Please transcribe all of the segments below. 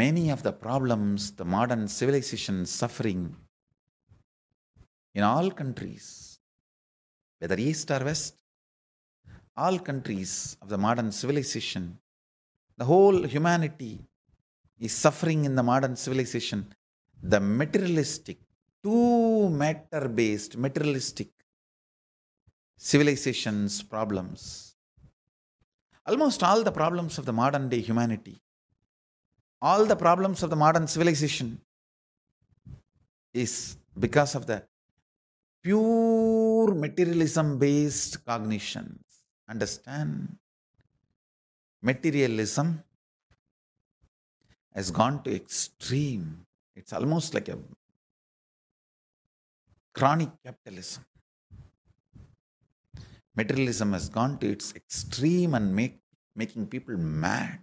many of the problems the modern civilization suffering in all countries, whether east or west, all countries of the modern civilization, the whole humanity is suffering in the modern civilization. The materialistic, too matter based, materialistic civilization's problems. Almost all the problems of the modern day humanity all the problems of the modern civilization is because of that pure materialism based cognition. Understand? Materialism has gone to extreme. It's almost like a chronic capitalism. Materialism has gone to its extreme and make, making people mad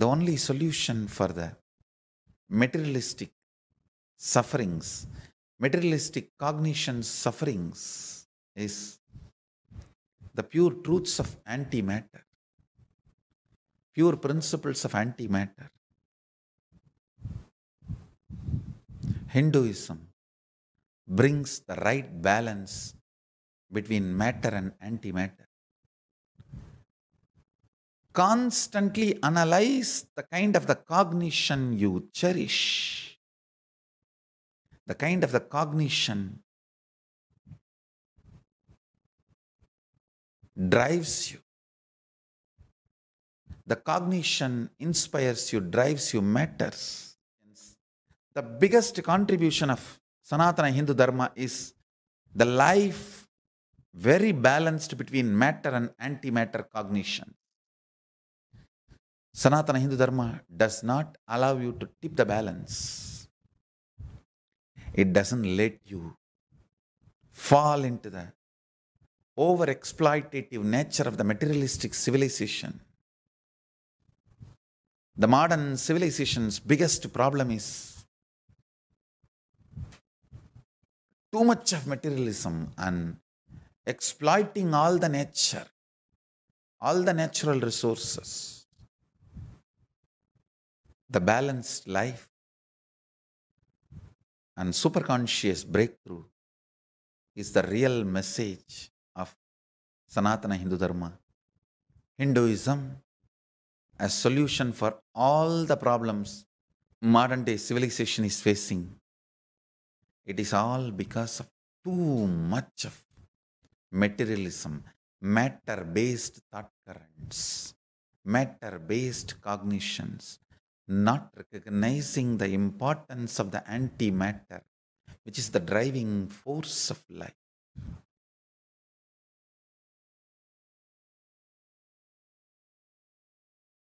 the only solution for the materialistic sufferings, materialistic cognition sufferings is the pure truths of antimatter, pure principles of antimatter. Hinduism brings the right balance between matter and antimatter constantly analyze the kind of the cognition you cherish, the kind of the cognition drives you. The cognition inspires you, drives you, matters. The biggest contribution of Sanatana Hindu Dharma is the life very balanced between matter and antimatter cognition. Sanatana Hindu Dharma does not allow you to tip the balance. It doesn't let you fall into the over exploitative nature of the materialistic civilization. The modern civilization's biggest problem is too much of materialism and exploiting all the nature, all the natural resources the balanced life and superconscious breakthrough is the real message of Sanatana Hindu Dharma. Hinduism as solution for all the problems modern day civilization is facing. It is all because of too much of materialism, matter based thought currents, matter based cognitions, not recognizing the importance of the antimatter, which is the driving force of life.